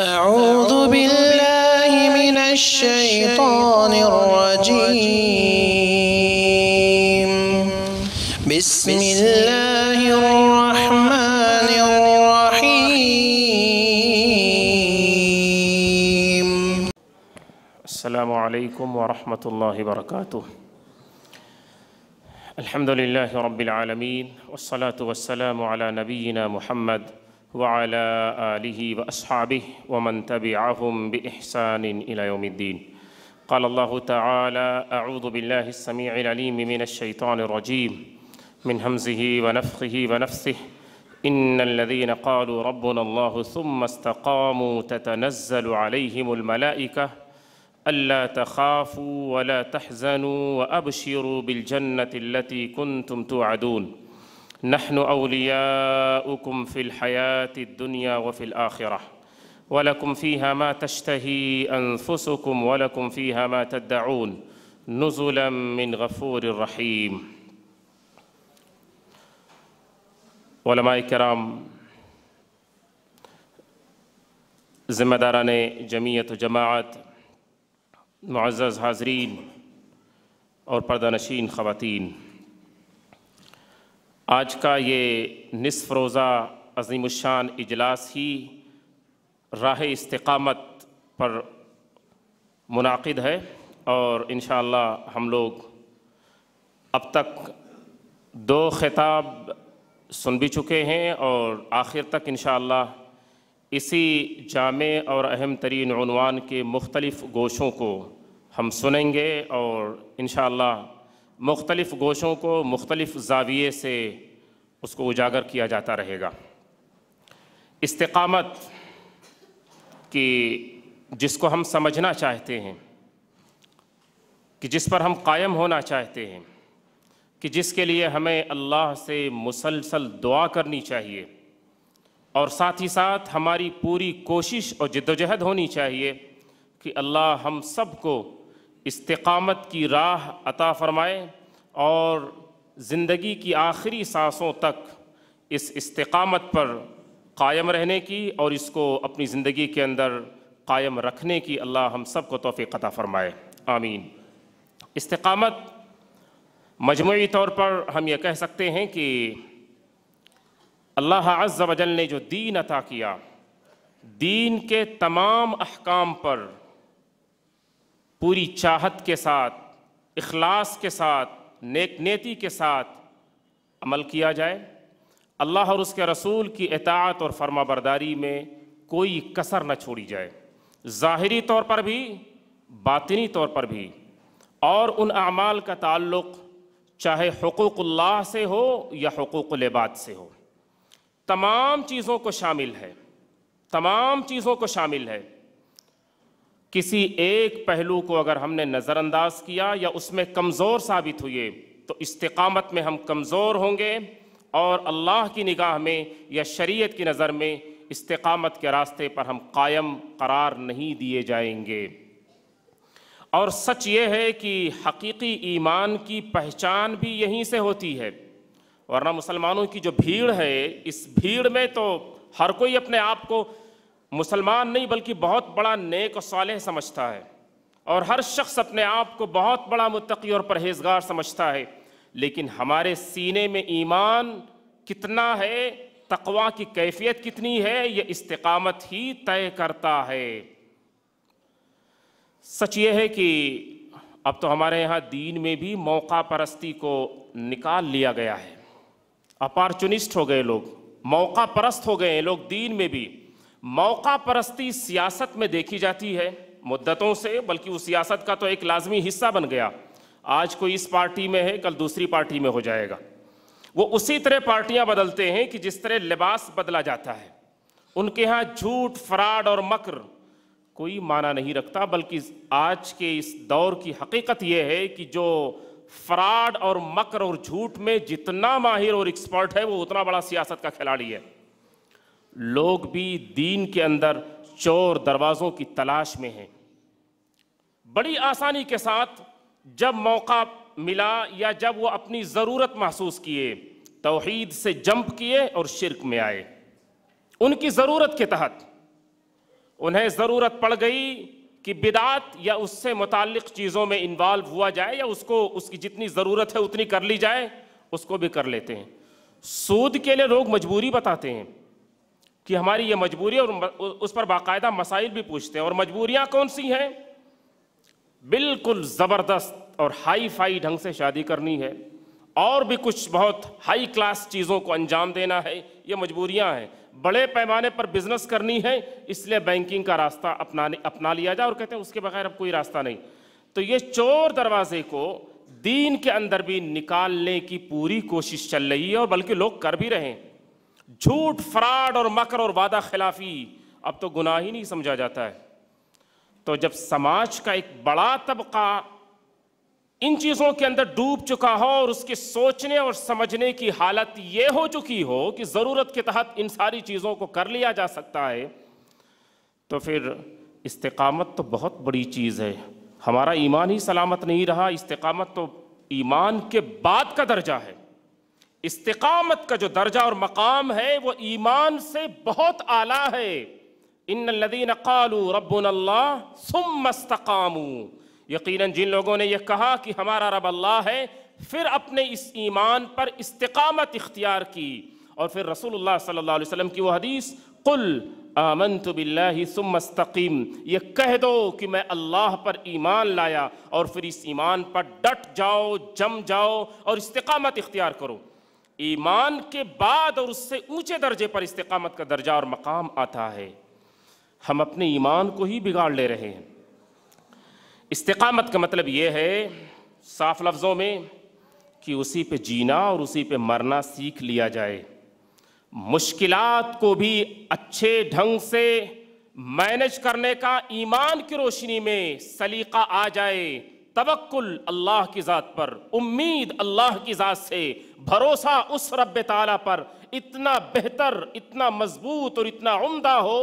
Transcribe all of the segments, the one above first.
أعوذ بالله من الشيطان الرجيم بسم الله الرحمن الرحيم السلام عليكم ورحمة الله وبركاته الحمد لله رب العالمين والصلاة والسلام على نبينا محمد وعلى آله وأصحابه ومن تبعهم بإحسان إلى يوم الدين قال الله تعالى أعوذ بالله السميع العليم من الشيطان الرجيم من همزه ونفخه ونفسه إن الذين قالوا ربنا الله ثم استقاموا تتنزل عليهم الملائكة ألا تخافوا ولا تحزنوا وأبشروا بالجنة التي كنتم توعدون نحن أولياؤكم في الحياة الدنيا وفي الآخرة ولكم فيها ما تشتهي أنفسكم ولكم فيها ما تدعون نزلا من غفور رحيم علماء کرام ذمہ داران جمعیت و جماعت معزز حاضرین اور پردہ نشین خواتین आज का ये निसफ़ रोज़ा अजीमशान इजलास ही राह इस्तकामत पर मुनद है और इन हम लोग अब तक दो ख़िताब सुन भी चुके हैं और आखिर तक इन इसी जाम और अहम तरीन के मुख्तलिफ़ गोशों को हम सुनेंगे और इन मुख्तलिफ़ गोशों को मुख्तलिफ़ जाविये से उसको उजागर किया जाता रहेगा इस्तकामत कि जिसको हम समझना चाहते हैं कि जिस पर हम कायम होना चाहते हैं कि जिसके लिए हमें अल्लाह से मुसलसल दुआ करनी चाहिए और साथ ही साथ हमारी पूरी कोशिश और जद्दोजहद होनी चाहिए कि अल्लाह हम सबको इस्तकामत की राह अता फ़रमाए और ज़िंदगी की आखिरी सांसों तक इस इस्तकामत पर कायम रहने की और इसको अपनी ज़िंदगी के अंदर कायम रखने की अल्लाह हम सब को तोफ़ी अता फ़रमाए आमीन इस्तकामत मजमू तौर पर हम ये कह सकते हैं कि अल्लाह अज्जा वजल ने जो दीन अता किया दीन के तमाम अहकाम पर पूरी चाहत के साथ इखलास के साथ नेक नेती के साथ अमल किया जाए अल्लाह और उसके रसूल की एतात और फर्मा बरदारी में कोई कसर न छोड़ी जाए ज़ाहरी तौर पर भी बातनी तौर पर भी और उन अमाल का ताल्लुक़ चाहे हकूक़ल्ला से हो या हकूक़लबाद से हो तमाम चीज़ों को शामिल है तमाम चीज़ों को शामिल है किसी एक पहलू को अगर हमने नज़रअंदाज किया या उसमें कमज़ोर साबित हुए तो इस्तकामत में हम कमज़ोर होंगे और अल्लाह की निगाह में या शरीयत की नज़र में इस्तकामत के रास्ते पर हम कायम करार नहीं दिए जाएंगे और सच ये है कि हकीकी ईमान की पहचान भी यहीं से होती है वरना मुसलमानों की जो भीड़ है इस भीड़ में तो हर कोई अपने आप को मुसलमान नहीं बल्कि बहुत बड़ा नेक और सालह समझता है और हर शख्स अपने आप को बहुत बड़ा मुतकी और परहेजगार समझता है लेकिन हमारे सीने में ईमान कितना है तकवा की कैफियत कितनी है यह इस्तकामत ही तय करता है सच ये है कि अब तो हमारे यहाँ दीन में भी मौका परस्ती को निकाल लिया गया है अपॉर्चुनिस्ट हो गए लोग मौका परस्त हो गए हैं लोग दीन में भी मौका परस्ती सियासत में देखी जाती है मुद्दतों से बल्कि उस सियासत का तो एक लाजमी हिस्सा बन गया आज कोई इस पार्टी में है कल दूसरी पार्टी में हो जाएगा वो उसी तरह पार्टियां बदलते हैं कि जिस तरह लिबास बदला जाता है उनके यहाँ झूठ फ्राड और मकर कोई माना नहीं रखता बल्कि आज के इस दौर की हकीकत यह है कि जो फ्राड और मकर और झूठ में जितना माहिर और एक्सपर्ट है वो उतना बड़ा सियासत का खिलाड़ी है लोग भी दीन के अंदर चोर दरवाज़ों की तलाश में हैं बड़ी आसानी के साथ जब मौका मिला या जब वो अपनी ज़रूरत महसूस किए तोहीद से जंप किए और शिरक में आए उनकी ज़रूरत के तहत उन्हें ज़रूरत पड़ गई कि बिदात या उससे मुतक चीज़ों में इन्वॉल्व हुआ जाए या उसको उसकी जितनी ज़रूरत है उतनी कर ली जाए उसको भी कर लेते हैं सूद के लिए लोग मजबूरी बताते हैं कि हमारी ये मजबूरी और उस पर बाकायदा मसाइल भी पूछते हैं और मजबूरियाँ कौन सी हैं बिल्कुल ज़बरदस्त और हाई फाई ढंग से शादी करनी है और भी कुछ बहुत हाई क्लास चीज़ों को अंजाम देना है ये मजबूरियाँ हैं बड़े पैमाने पर बिजनेस करनी है इसलिए बैंकिंग का रास्ता अपनाने अपना लिया जाए और कहते हैं उसके बगैर अब कोई रास्ता नहीं तो ये चोर दरवाजे को दीन के अंदर भी निकालने की पूरी कोशिश चल रही है और बल्कि लोग कर भी रहे हैं झूठ फ्राड और मकर और वादा खिलाफी अब तो गुनाह ही नहीं समझा जाता है तो जब समाज का एक बड़ा तबका इन चीज़ों के अंदर डूब चुका हो और उसके सोचने और समझने की हालत यह हो चुकी हो कि ज़रूरत के तहत इन सारी चीज़ों को कर लिया जा सकता है तो फिर इस्तकामत तो बहुत बड़ी चीज़ है हमारा ईमान ही सलामत नहीं रहा इस्तकामत तो ईमान के बाद का दर्जा है इस्तकामत का जो दर्जा और मकाम है वो ईमान से बहुत आला है इन लदीन कालू रबुन सुमस्तकामू यकीन जिन लोगों ने यह कहा कि हमारा रब अल्लाह है फिर अपने इस ईमान पर इस्तकामत इख्तियार की और फिर रसूलुल्लाह सल्लल्लाहु अलैहि वसल्लम की वो हदीस कुल आमन तो बिल्लास्तकीम ये कह दो कि मैं अल्लाह पर ईमान लाया और फिर इस ईमान पर डट जाओ जम जाओ और इस्तकामत इख्तियार करो ईमान के बाद और उससे ऊंचे दर्जे पर इस्तकामत का दर्जा और मकाम आता है हम अपने ईमान को ही बिगाड़ ले रहे हैं इस्तेकामत का मतलब ये है साफ लफ्ज़ों में कि उसी पे जीना और उसी पे मरना सीख लिया जाए मुश्किलात को भी अच्छे ढंग से मैनेज करने का ईमान की रोशनी में सलीका आ जाए तवक्ल अल्लाह की ज़ात पर उम्मीद अल्लाह की ज़ात से भरोसा उस रब ताला पर इतना बेहतर इतना मजबूत और इतना उम्दा हो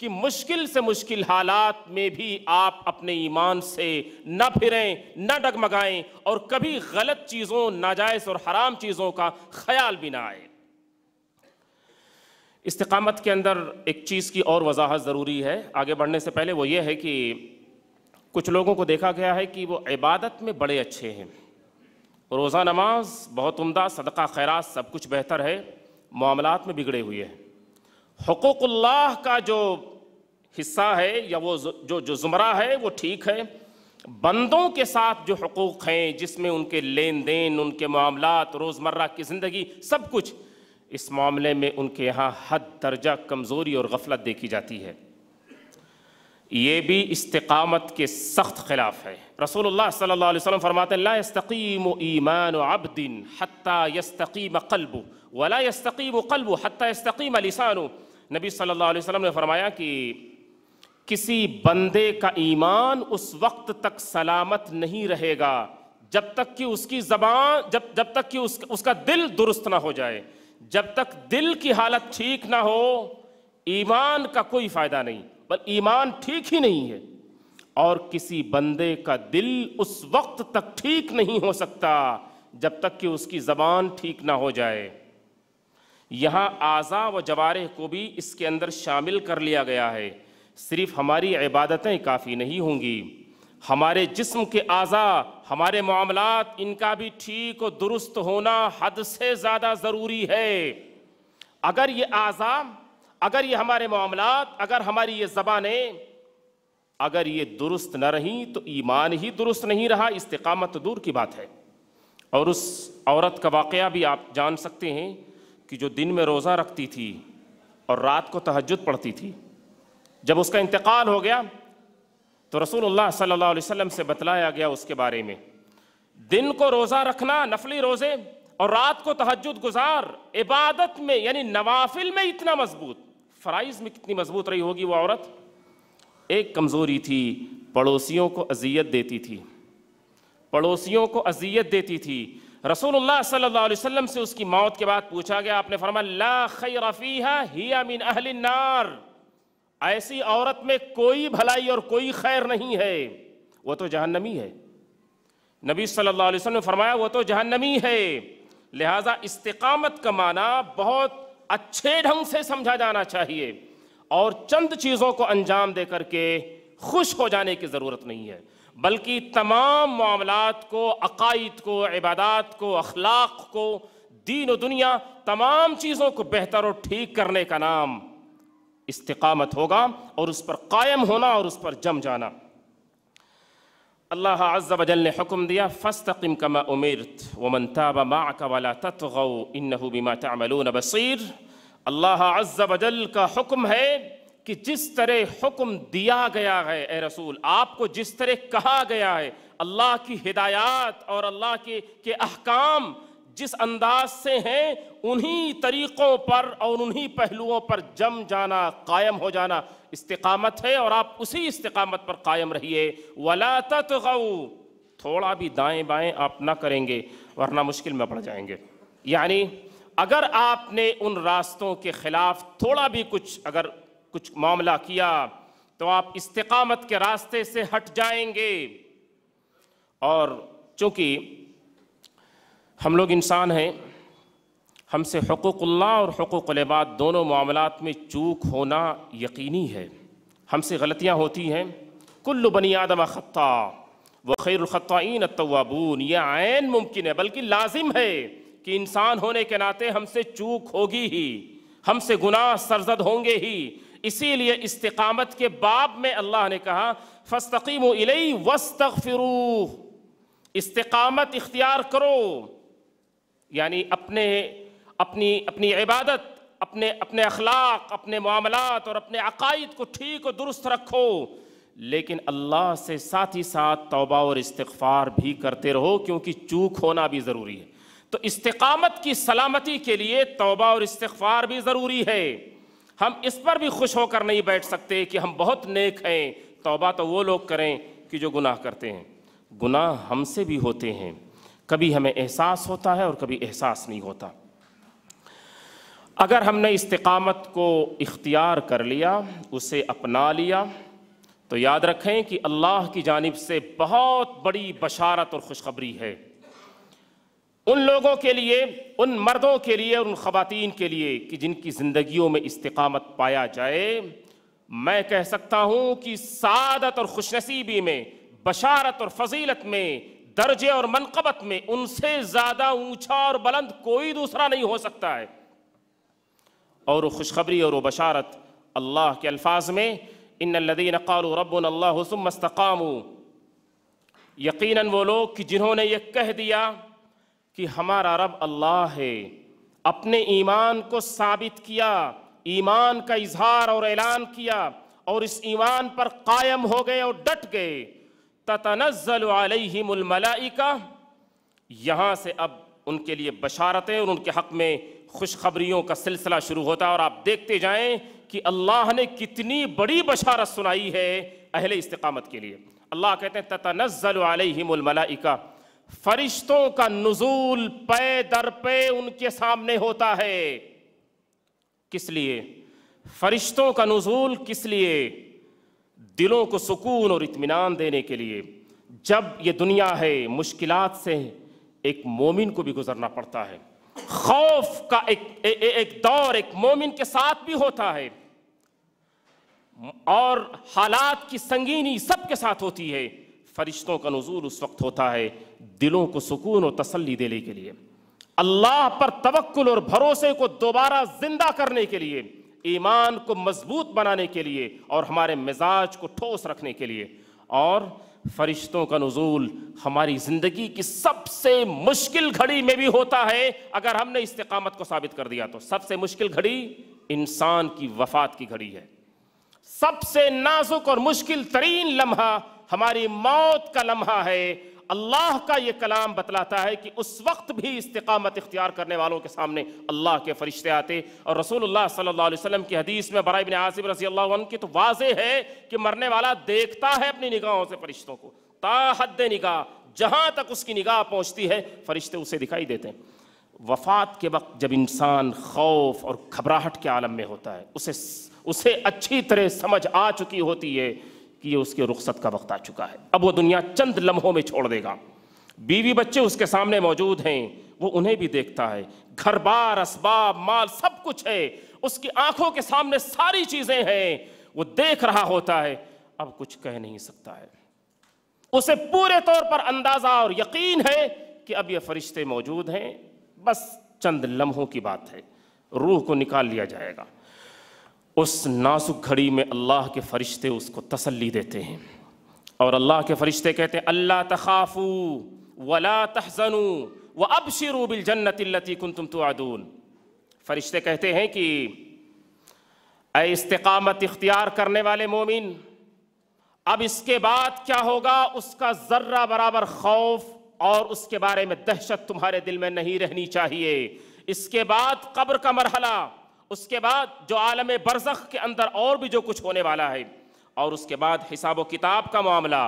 कि मुश्किल से मुश्किल हालात में भी आप अपने ईमान से न फिरें न डगमगाएं और कभी गलत चीज़ों नाजायज़ और हराम चीज़ों का ख्याल भी ना आए इस्तकामत के अंदर एक चीज़ की और वजाहत ज़रूरी है आगे बढ़ने से पहले वो ये है कि कुछ लोगों को देखा गया है कि वो इबादत में बड़े अच्छे हैं रोज़ा नमाज बहुत उमदा सदका खैरात सब कुछ बेहतर है मामलात में बिगड़े हुए हैं हकूक़ल्लाह का जो हिस्सा है या वो जो जो ज़ुमरा है वो ठीक है बंदों के साथ जो हकूक़ हैं जिसमें उनके लेन देन उनके मामला रोज़मर्रा की ज़िंदगी सब कुछ इस मामले में उनके यहाँ हद दर्जा कमज़ोरी और गफलत देखी जाती है ये भी इस्तकामत के सख्त खिलाफ है रसूलुल्लाह सल्लल्लाहु अलैहि वसल्लम फरमाते हैं ला ईमान अब्दिन हत्ता यस्तकीम कल्बु वला यस्तकीम कल्बु हत्ता यस्तकीम लिसानु नबी सल्लल्लाहु अलैहि वसल्लम ने फरमाया कि किसी बंदे का ईमान उस वक्त तक सलामत नहीं रहेगा जब तक कि उसकी ज़बान जब जब तक कि उस, उसका दिल दुरुस्त ना हो जाए जब तक दिल की हालत ठीक ना हो ईमान का कोई फ़ायदा नहीं पर ईमान ठीक ही नहीं है और किसी बंदे का दिल उस वक्त तक ठीक नहीं हो सकता जब तक कि उसकी ज़बान ठीक ना हो जाए यहां आज़ा व जवारे को भी इसके अंदर शामिल कर लिया गया है सिर्फ हमारी इबादतें काफ़ी नहीं होंगी हमारे जिस्म के आज़ा हमारे मामलात इनका भी ठीक और दुरुस्त होना हद से ज़्यादा ज़रूरी है अगर ये आज़ा अगर ये हमारे मामला अगर हमारी ये ज़बानें अगर ये दुरुस्त न रहीं तो ईमान ही दुरुस्त नहीं रहा इस्तकामत दूर की बात है और उस औरत का वाक़ भी आप जान सकते हैं कि जो दिन में रोज़ा रखती थी और रात को तहजद पढ़ती थी जब उसका इंतकाल हो गया तो रसूलुल्लाह सल्लल्लाहु अलैहि वसल्लम से बतलाया गया उसके बारे में दिन को रोज़ा रखना नफली रोज़े और रात को तहजद गुजार इबादत में यानी नवाफिल में इतना मजबूत फ़राइज़ में कितनी मजबूत रही होगी वो औरत एक कमज़ोरी थी पड़ोसियों को अजियत देती थी पड़ोसियों को अजियत देती थी रसूलुल्लाह सल्लल्लाहु अलैहि वसल्लम से उसकी मौत के बाद पूछा गया आपने फरमाया नार ऐसी औरत में कोई भलाई और कोई खैर नहीं है वो तो जहन्नमी है नबी सल्लल्लाहु अलैहि वसल्लम ने फरमाया वो तो जहन्नमी है लिहाजा इस्तकामत का माना बहुत अच्छे ढंग से समझा जाना चाहिए और चंद चीज़ों को अंजाम दे करके खुश हो जाने की ज़रूरत नहीं है बल्कि तमाम मामलात को अकाइद को इबादत को अखलाक को दीन व दुनिया तमाम चीज़ों को बेहतर और ठीक करने का नाम इस्तकामत होगा और उस पर कायम होना और उस पर जम जाना अल्लाह अज़्ज़ल ने हुक्म दिया फ़स्त फ़स्तम कमा उमिरत वमन ताबा माँ वाला तत्गौ इन बिमा तमलून बसीर अल्लाह अज़्ज़ल का हुक्म है कि जिस तरह हुक्म दिया गया है ए रसूल आपको जिस तरह कहा गया है अल्लाह की हिदायत और अल्लाह के के अहकाम जिस अंदाज से हैं उन्हीं तरीक़ों पर और उन्हीं पहलुओं पर जम जाना कायम हो जाना इस्तकामत है और आप उसी इस्तकामत पर कायम रहिए वला तगऊ थोड़ा भी दाएं बाएं आप ना करेंगे वरना मुश्किल में पड़ जाएंगे यानी अगर आपने उन रास्तों के ख़िलाफ़ थोड़ा भी कुछ अगर कुछ मामला किया तो आप इस्तकामत के रास्ते से हट जाएंगे और चूँकि हम लोग इंसान हैं हमसे हकूक़ल्ला और हकूक़लबाद दोनों मामलों में चूक होना यकीनी है हमसे गलतियाँ होती हैं कुल्लु बनी आदम ख़त्ता व खैरख़त्ताइन तवाबून यह आयन मुमकिन है बल्कि लाजिम है कि इंसान होने के नाते हमसे चूक होगी ही हमसे गुनाह सरजद होंगे ही इसीलिए इस्तकामत के बाब में अल्लाह ने कहा फ़स्तकीम वस्तफ़िरू इस्तकामत इख्तियार करो यानी अपने अपनी अपनी इबादत अपने अपने अखलाक अपने मामलात और अपने अकायद को ठीक और दुरुस्त रखो लेकिन अल्लाह से साथ ही साथ तौबा और इस्तफ़ार भी करते रहो क्योंकि चूक होना भी ज़रूरी है तो इस्तकामत की सलामती के लिए तोबा और इस्तफ़ार भी ज़रूरी है हम इस पर भी खुश होकर नहीं बैठ सकते कि हम बहुत नेक हैं तोबा तो वो लोग करें कि जो गुनाह करते हैं गुनाह हमसे भी होते हैं कभी हमें एहसास होता है और कभी एहसास नहीं होता अगर हमने इस्तकामत को इख्तियार कर लिया उसे अपना लिया तो याद रखें कि अल्लाह की जानब से बहुत बड़ी बशारत और खुशखबरी है उन लोगों के लिए उन मर्दों के लिए और उन ख़वातीन के लिए कि जिनकी ज़िंदगियों में इस्तकामत पाया जाए मैं कह सकता हूं कि सादत और खुशनसीबी में बशारत और फजीलत में दर्जे और मनकबत में उनसे ज़्यादा ऊंचा और बुलंद कोई दूसरा नहीं हो सकता है और खुशखबरी और बशारत अल्लाह के अल्फाज में इन लदीन कौल रबन अल्लाहमस्तकाम यकीनन वो लोग कि जिन्होंने ये कह दिया कि हमारा रब अल्लाह है अपने ईमान को साबित किया ईमान का इजहार और ऐलान किया और इस ईमान पर कायम हो गए और डट गए ततनजल का यहाँ से अब उनके लिए बशारतें और उनके हक़ में खुशखबरियों का सिलसिला शुरू होता है और आप देखते जाएं कि अल्लाह ने कितनी बड़ी बशारत सुनाई है अहले इस्तकामत के लिए अल्लाह कहते हैं ततनजल का फरिश्तों का नजूल पे दर पे उनके सामने होता है किस लिए फरिश्तों का नजूल किस लिए दिलों को सुकून और इत्मीनान देने के लिए जब ये दुनिया है मुश्किल से एक मोमिन को भी गुजरना पड़ता है खौफ का एक, ए, ए, एक दौर एक मोमिन के साथ भी होता है और हालात की संगीनी सबके साथ होती है फरिश्तों का नजूर उस वक्त होता है दिलों को सुकून और तसल्ली देने के लिए अल्लाह पर तवक्ल और भरोसे को दोबारा जिंदा करने के लिए ईमान को मजबूत बनाने के लिए और हमारे मिजाज को ठोस रखने के लिए और फरिश्तों का नजूल हमारी ज़िंदगी की सबसे मुश्किल घड़ी में भी होता है अगर हमने इस्तकामत को साबित कर दिया तो सबसे मुश्किल घड़ी इंसान की वफात की घड़ी है सबसे नाजुक और मुश्किल तरीन लम्हा हमारी मौत का लम्हा है अल्लाह का ये कलाम बतलाता है कि उस वक्त भी इस्तकामत इख्तियार करने वालों के सामने अल्लाह के फरिश्ते आते और रसूलुल्लाह सल्लल्लाहु अलैहि वसल्लम की हदीस में बरा इबन आसिफ रजी अल्लाह की तो वाज है कि मरने वाला देखता है अपनी निगाहों से फरिश्तों को ताहद निगाह जहाँ तक उसकी निगाह पहुँचती है फरिश्ते उसे दिखाई देते हैं वफात के वक्त जब इंसान खौफ और घबराहट के आलम में होता है उसे उसे अच्छी तरह समझ आ चुकी होती है कि ये उसके रुखसत का वक्त आ चुका है अब वो दुनिया चंद लम्हों में छोड़ देगा बीवी बच्चे उसके सामने मौजूद हैं वो उन्हें भी देखता है घर बार असबाब माल सब कुछ है उसकी आंखों के सामने सारी चीज़ें हैं वो देख रहा होता है अब कुछ कह नहीं सकता है उसे पूरे तौर पर अंदाज़ा और यकीन है कि अब ये फरिश्ते मौजूद हैं बस चंद लम्हों की बात है रूह को निकाल लिया जाएगा उस नासुक घड़ी में अल्लाह के फरिश्ते उसको तसल्ली देते हैं और अल्लाह के फरिश्ते कहते हैं अल्लाह तखाफू वला तहजनू व अब शिरूबिल जन्नतल्लती कुन तुम तुआदून फरिश्ते कहते हैं कि इस्तकामत इख्तियार करने वाले मोमिन अब इसके बाद क्या होगा उसका ज़र्रा बराबर खौफ और उसके बारे में दहशत तुम्हारे दिल में नहीं रहनी चाहिए इसके बाद कब्र का मरहला उसके बाद जो आलम बरसख के अंदर और भी जो कुछ होने वाला है और उसके बाद हिसाब व किताब का मामला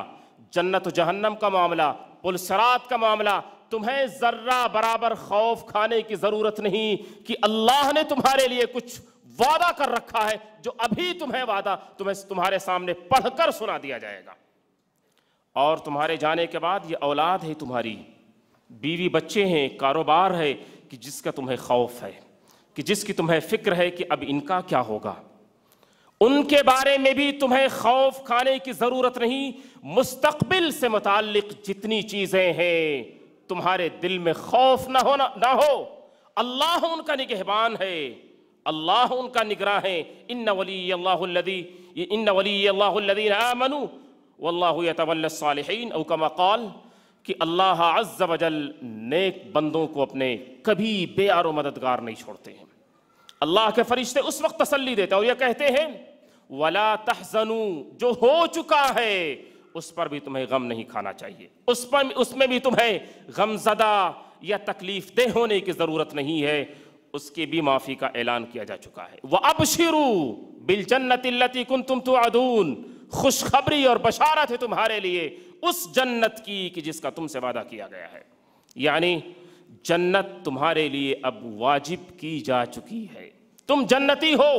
जन्नत जहन्नम का मामला पुलसरात का मामला तुम्हें ज़र्रा बराबर खौफ खाने की ज़रूरत नहीं कि अल्लाह ने तुम्हारे लिए कुछ वादा कर रखा है जो अभी तुम्हें वादा तुम्हें तुम्हारे सामने पढ़कर सुना दिया जाएगा और तुम्हारे जाने के बाद ये औलाद है तुम्हारी बीवी बच्चे हैं कारोबार है कि जिसका तुम्हें खौफ है कि जिसकी तुम्हें फिक्र है कि अब इनका क्या होगा उनके बारे में भी तुम्हें खौफ खाने की जरूरत नहीं मुस्तकबिल से मुतालिक जितनी चीजें हैं तुम्हारे दिल में खौफ ना होना ना हो अल्लाह उनका निगहबान है अल्लाह उनका निगरा है इन वली अल्लाहदी इन वली अल्लाहदीन आमनु वल्लाहतवल्लिन कि अल्लाह अज्जल नेक बंदों को अपने कभी बेआर मददगार नहीं छोड़ते हैं अल्लाह के फरिश्ते उस वक्त तसल्ली देते हैं और यह कहते हैं वला तहजनू जो हो चुका है उस पर भी तुम्हें गम नहीं खाना चाहिए उस पर उसमें भी तुम्हें गमजदा या तकलीफ दे होने की ज़रूरत नहीं है उसकी भी माफ़ी का ऐलान किया जा चुका है वह अब शिरू बिल जन्नतिल्लती कुन तुम तो अधून खुशखबरी और बशारत है तुम्हारे लिए उस जन्नत की कि जिसका तुमसे वादा किया गया है यानी जन्नत तुम्हारे लिए अब वाजिब की जा चुकी है तुम जन्नती हो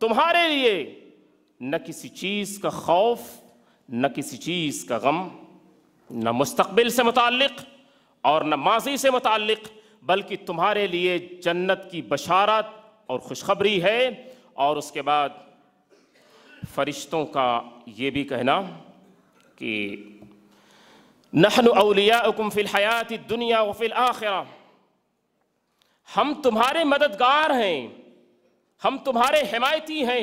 तुम्हारे लिए न किसी चीज़ का खौफ न किसी चीज़ का गम न मुस्तकबिल से मुतक़ और न माजी से मुतक़ बल्कि तुम्हारे लिए जन्नत की बशारत और खुशखबरी है और उसके बाद फरिश्तों का ये भी कहना कि नहन अलिया फ़िल हयात दुनिया फिल आखिरा हम तुम्हारे मददगार हैं हम तुम्हारे हमायती हैं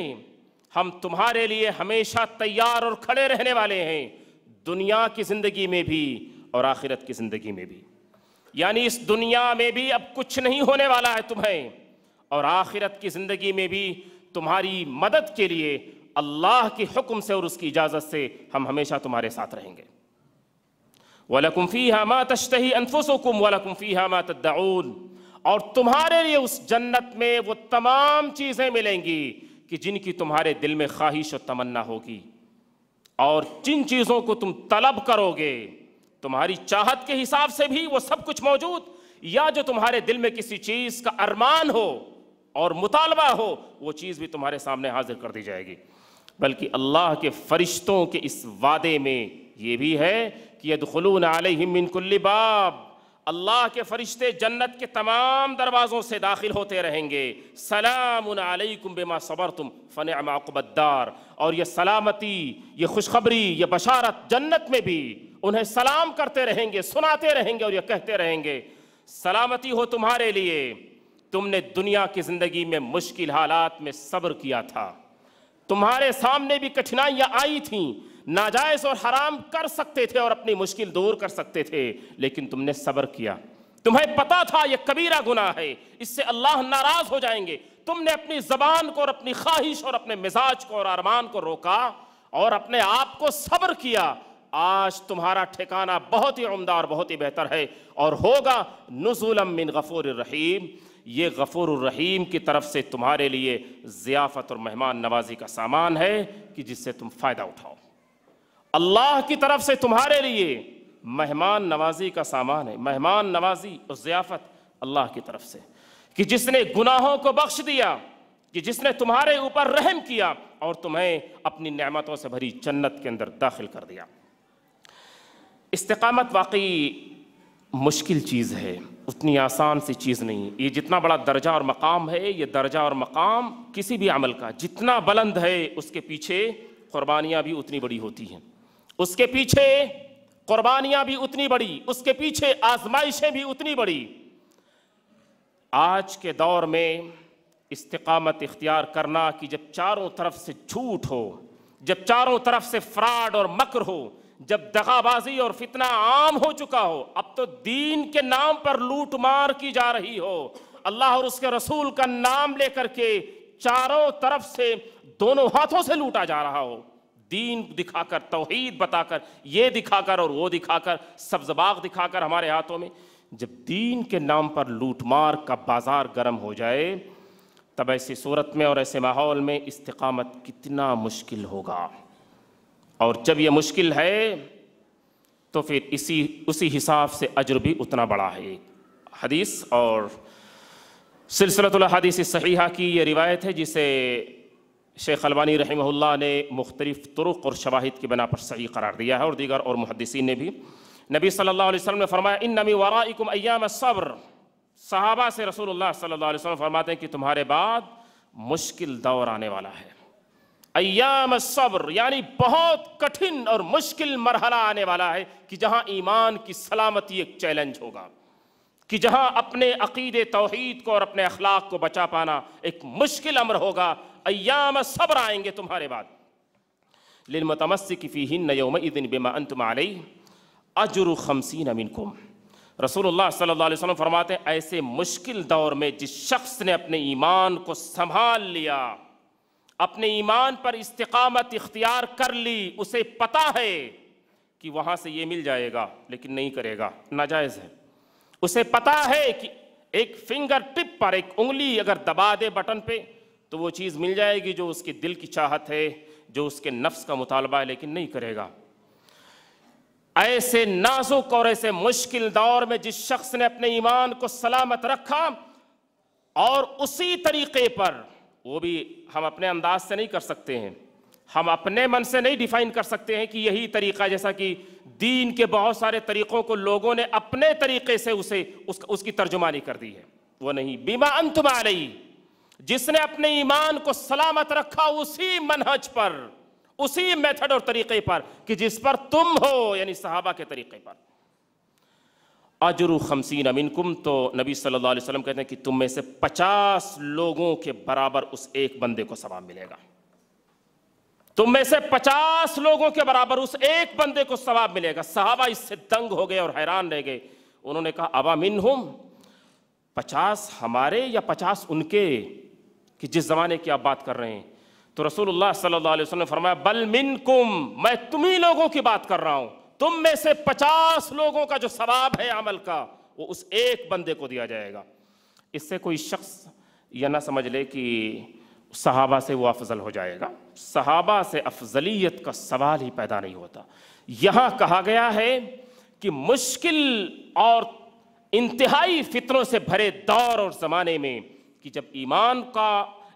हम तुम्हारे लिए हमेशा तैयार और खड़े रहने वाले हैं दुनिया की ज़िंदगी में भी और आखिरत की ज़िंदगी में भी यानी इस दुनिया में भी अब कुछ नहीं होने वाला है तुम्हें और आखिरत की ज़िंदगी में भी तुम्हारी मदद के लिए अल्लाह के हुक्म से और उसकी इजाज़त से हम हमेशा तुम्हारे साथ रहेंगे वलकुम्फ़ी हामा तश्तही अनफुसकुम वलकुम्फ़ी हामा और तुम्हारे लिए उस जन्नत में वो तमाम चीज़ें मिलेंगी कि जिनकी तुम्हारे दिल में ख्वाहिश और तमन्ना होगी और जिन चीज़ों को तुम तलब करोगे तुम्हारी चाहत के हिसाब से भी वो सब कुछ मौजूद या जो तुम्हारे दिल में किसी चीज़ का अरमान हो और मुतालबा हो वो चीज़ भी तुम्हारे सामने हाजिर कर दी जाएगी बल्कि अल्लाह के फरिश्तों के इस वादे में ये भी है कि आल आलमिनकुल्लिबाब अल्लाह के फरिश्ते जन्नत के तमाम दरवाज़ों से दाखिल होते रहेंगे सलाम अलैकुम बेमा सबर तुम फ़न अमाकबदार और यह सलामती ये खुशखबरी ये बशारत जन्नत में भी उन्हें सलाम करते रहेंगे सुनाते रहेंगे और ये कहते रहेंगे सलामती हो तुम्हारे लिए तुमने दुनिया की ज़िंदगी में मुश्किल हालात में सब्र किया था तुम्हारे सामने भी कठिनाइयां आई थीं नाजायज और हराम कर सकते थे और अपनी मुश्किल दूर कर सकते थे लेकिन तुमने सब्र किया तुम्हें पता था यह कबीरा गुना है इससे अल्लाह नाराज हो जाएंगे तुमने अपनी जबान को और अपनी ख्वाहिश और अपने मिजाज को और अरमान को रोका और अपने आप को सब्र किया आज तुम्हारा ठिकाना बहुत ही उमदा और बहुत ही बेहतर है और होगा नजूलम मिन गफूर रहीम ये गफ़ूर रहीम की तरफ से तुम्हारे लिए ज़ियाफ़त और मेहमान नवाजी का सामान है कि जिससे तुम फ़ायदा उठाओ अल्लाह की तरफ से तुम्हारे लिए मेहमान नवाजी का सामान है मेहमान नवाजी और ज़ियाफ़त अल्लाह की तरफ से कि जिसने गुनाहों को बख्श दिया कि जिसने तुम्हारे ऊपर रहम किया और तुम्हें अपनी नेमतों से भरी जन्नत के अंदर दाखिल कर दिया इस्तकामत वाकई मुश्किल चीज़ है उतनी आसान सी चीज़ नहीं ये जितना बड़ा दर्जा और मकाम है ये दर्जा और मकाम किसी भी अमल का जितना बुलंद है उसके पीछे कुर्बानियाँ भी उतनी बड़ी होती हैं उसके पीछे कुर्बानियाँ भी उतनी बड़ी उसके पीछे आजमाइशें भी उतनी बड़ी आज के दौर में इस्तकामत इख्तियार करना कि जब चारों तरफ से झूठ हो जब चारों तरफ से फ्रॉड और मकर हो जब दगाबाजी और फितना आम हो चुका हो अब तो दीन के नाम पर लूट मार की जा रही हो अल्लाह और उसके रसूल का नाम लेकर के चारों तरफ से दोनों हाथों से लूटा जा रहा हो दीन दिखाकर तोहीद बताकर ये दिखाकर और वो दिखाकर सब्जबाग दिखाकर हमारे हाथों में जब दीन के नाम पर लूटमार का बाजार गर्म हो जाए तब ऐसी सूरत में और ऐसे माहौल में इस्तकामत कितना मुश्किल होगा और जब ये मुश्किल है तो फिर इसी उसी हिसाब से अजर भी उतना बड़ा है हदीस और सिलसिलतुल हदीस सहीहा की ये रिवायत है जिसे शेख अलवानी रही ने मुख्तलिफ़ तुरुक और शवाहिद की बना पर सही करार दिया है और दीगर और मुहदसिन ने भी नबी सल्लल्लाहु अलैहि वसल्लम ने फरमाया इन नबी वराइकुम अयाम सब्र सहाबा से रसूलुल्लाह सल्लल्लाहु अलैहि वसल्लम फरमाते हैं कि तुम्हारे बाद मुश्किल दौर आने वाला है अयाम सब्र यानी बहुत कठिन और मुश्किल मरहला आने वाला है कि जहाँ ईमान की सलामती एक चैलेंज होगा कि जहाँ अपने अकीदे तोहहीद को और अपने अखलाक को बचा पाना एक मुश्किल अमर होगा अयाम सब्र आएंगे तुम्हारे बाद लिलमतमस्सी की फ़ी हिन योम दिन बेमा अंतम आलई अजर खमसिन अमिन को रसूल सल्लल्लाहु फरमाते ऐसे मुश्किल दौर में जिस शख्स ने अपने ईमान को संभाल लिया अपने ईमान पर इस्तकामत इख्तियार कर ली उसे पता है कि वहां से ये मिल जाएगा लेकिन नहीं करेगा नाजायज़ है उसे पता है कि एक फिंगर टिप पर एक उंगली अगर दबा दे बटन पे तो वो चीज़ मिल जाएगी जो उसके दिल की चाहत है जो उसके नफ्स का मुतालबा है लेकिन नहीं करेगा ऐसे नाजुक और ऐसे मुश्किल दौर में जिस शख्स ने अपने ईमान को सलामत रखा और उसी तरीके पर वो भी हम अपने अंदाज से नहीं कर सकते हैं हम अपने मन से नहीं डिफाइन कर सकते हैं कि यही तरीका जैसा कि दीन के बहुत सारे तरीक़ों को लोगों ने अपने तरीके से उसे उस, उसकी तर्जुमानी कर दी है वो नहीं बीमा आ रही जिसने अपने ईमान को सलामत रखा उसी मनहज पर उसी मेथड और तरीके पर कि जिस पर तुम हो यानी सहाबा के तरीके पर अजर खमसिन अमिनकुम तो नबी सल्लल्लाहु अलैहि वसल्लम कहते हैं कि तुम में से पचास लोगों के बराबर उस एक बंदे को सवाब मिलेगा तुम में से पचास लोगों के बराबर उस एक बंदे को सवाब मिलेगा सहाबा इससे दंग हो गए और हैरान रह गए उन्होंने कहा अबा मिन हम पचास हमारे या पचास उनके कि जिस ज़माने की आप बात कर रहे हैं तो रसूलुल्लाह सल्लल्लाहु अलैहि वसल्लम ने फरमाया बल मिन कुम मैं तुम्ही लोगों की बात कर रहा हूं तुम में से पचास लोगों का जो सवाब है अमल का वो उस एक बंदे को दिया जाएगा इससे कोई शख्स यह ना समझ ले कि सहाबा से वो अफजल हो जाएगा सहाबा से अफजलियत का सवाल ही पैदा नहीं होता यहां कहा गया है कि मुश्किल और इंतहाई फितरों से भरे दौर और ज़माने में कि जब ईमान का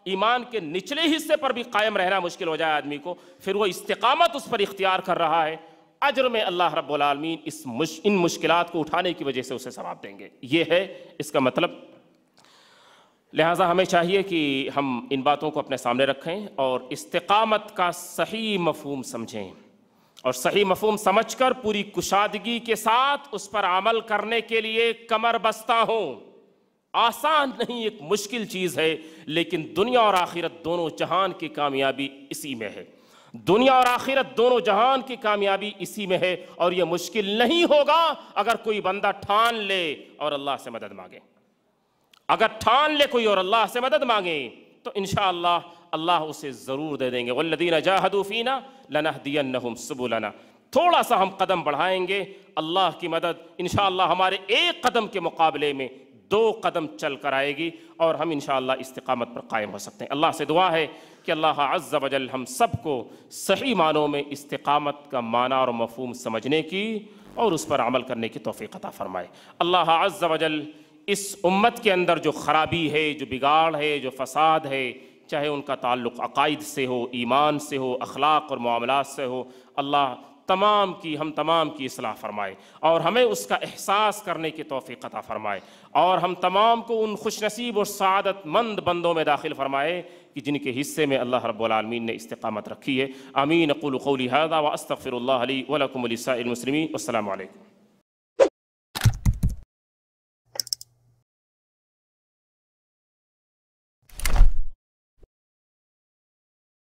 ईमान के निचले हिस्से पर भी कायम रहना मुश्किल हो जाए आदमी को फिर वो इस्तकामत उस पर इख्तियार कर रहा है अजर में अल्लाह रबालमीन इस मुश, इन मुश्किल को उठाने की वजह से उसे सवाब देंगे ये है इसका मतलब लिहाजा हमें चाहिए कि हम इन बातों को अपने सामने रखें और इस्तकामत का सही मफहम समझें और सही मफहम समझकर पूरी कुशादगी के साथ उस पर अमल करने के लिए कमर बस्ता हों आसान नहीं एक मुश्किल चीज़ है लेकिन दुनिया और आखिरत दोनों जहान की कामयाबी इसी में है दुनिया और आखिरत दोनों जहान की कामयाबी इसी में है और यह मुश्किल नहीं होगा अगर कोई बंदा ठान ले और अल्लाह से मदद मांगे अगर ठान ले कोई और अल्लाह से मदद मांगे तो इन अल्लाह उसे ज़रूर दे देंगे वल्लदीना जाहदूफ़ीना सुबुलना थोड़ा सा हम कदम बढ़ाएंगे अल्लाह की मदद इन हमारे एक कदम के मुकाबले में दो कदम चल कर आएगी और हम इन इस्तकामत पर कायम हो सकते हैं अल्लाह से दुआ है कि अल्लाह अज़ वजल हम सबको सही मानों में इस्तकामत का माना और मफहम समझने की और उस पर अमल करने की तोफ़ी अता फ़रमाए अल्लाह अज़ वजल इस उम्मत के अंदर जो खराबी है जो बिगाड़ है जो फसाद है चाहे उनका ताल्लुक़ अकायद से हो ईमान से हो अखलाक और मामला से हो अल्लाह तमाम की हम तमाम की असलाह फरमाए और हमें उसका एहसास करने की तोफ़ी अता फरमाए और हम तमाम को उन खुश नसीब और सदतमंद बंदों में दाखिल फरमाए कि जिनके हिस्से में अल्लाह रबालमीन ने इस्तकामत रखी है अमीन अकुल कौली हदा वस्तफ़िर अस्तफ़िर वलकमसामसलमिन